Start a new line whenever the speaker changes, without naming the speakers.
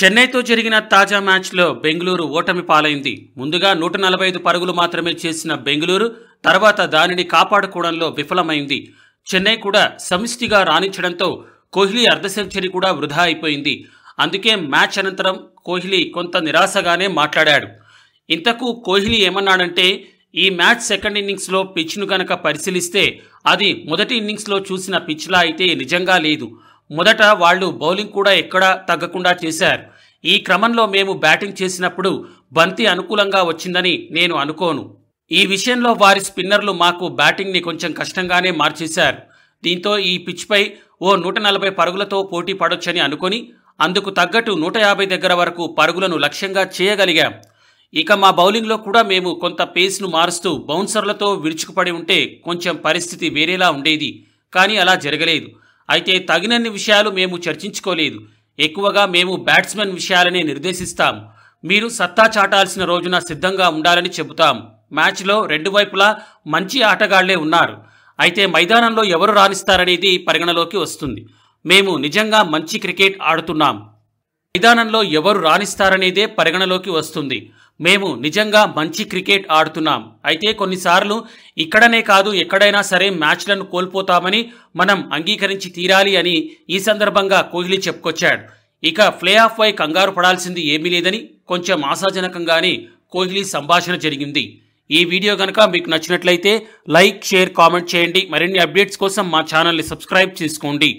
చెన్నైతో జరిగిన తాజా మ్యాచ్లో బెంగళూరు ఓటమి పాలైంది ముందుగా నూట నలభై ఐదు పరుగులు మాత్రమే చేసిన బెంగళూరు తర్వాత దానిని కాపాడుకోవడంలో విఫలమైంది చెన్నై కూడా సమిష్టిగా రాణించడంతో కోహ్లీ అర్ధ సెంచరీ కూడా వృధా అయిపోయింది అందుకే మ్యాచ్ అనంతరం కోహ్లీ కొంత నిరాశగానే మాట్లాడాడు ఇంతకు కోహ్లీ ఏమన్నాడంటే ఈ మ్యాచ్ సెకండ్ ఇన్నింగ్స్లో పిచ్ను గనక పరిశీలిస్తే అది మొదటి ఇన్నింగ్స్లో చూసిన పిచ్లా అయితే నిజంగా లేదు మొదట వాళ్ళు బౌలింగ్ కూడా ఎక్కడా తగ్గకుండా చేశారు ఈ క్రమంలో మేము బ్యాటింగ్ చేసినప్పుడు బంతి అనుకూలంగా వచ్చిందని నేను అనుకోను ఈ విషయంలో వారి స్పిన్నర్లు మాకు బ్యాటింగ్ని కొంచెం కష్టంగానే మార్చేశారు దీంతో ఈ పిచ్పై ఓ నూట నలభై పరుగులతో పోటీ పడొచ్చని అనుకుని అందుకు తగ్గట్టు నూట యాభై దగ్గర వరకు పరుగులను లక్ష్యంగా చేయగలిగాం ఇక మా బౌలింగ్లో కూడా మేము కొంత పేస్ను మారుస్తూ బౌన్సర్లతో విరుచుకుపడి ఉంటే కొంచెం పరిస్థితి వేరేలా ఉండేది కానీ అలా జరగలేదు అయితే తగినన్ని విషయాలు మేము చర్చించుకోలేదు ఎక్కువగా మేము బ్యాట్స్మెన్ విషయాలనే నిర్దేశిస్తాం మీరు సత్తా చాటాల్సిన రోజున సిద్ధంగా ఉండాలని చెబుతాం మ్యాచ్లో రెండు వైపులా మంచి ఆటగాళ్లే ఉన్నారు అయితే మైదానంలో ఎవరు రాణిస్తారనేది పరిగణలోకి వస్తుంది మేము నిజంగా మంచి క్రికెట్ ఆడుతున్నాం మైదానంలో ఎవరు రాణిస్తారనేదే పరిగణలోకి వస్తుంది మేము నిజంగా మంచి క్రికెట్ ఆడుతున్నాం అయితే కొన్నిసార్లు ఇక్కడనే కాదు ఎక్కడైనా సరే మ్యాచ్లను కోల్పోతామని మనం అంగీకరించి తీరాలి అని ఈ సందర్భంగా కోహ్లీ చెప్పుకొచ్చాడు ఇక ప్లే ఆఫ్ వై కంగారు పడాల్సింది ఏమీ లేదని కొంచెం ఆశాజనకంగానే కోహ్లీ సంభాషణ జరిగింది ఈ వీడియో కనుక మీకు నచ్చినట్లయితే లైక్ షేర్ కామెంట్ చేయండి మరిన్ని అప్డేట్స్ కోసం మా ఛానల్ని సబ్స్క్రైబ్ చేసుకోండి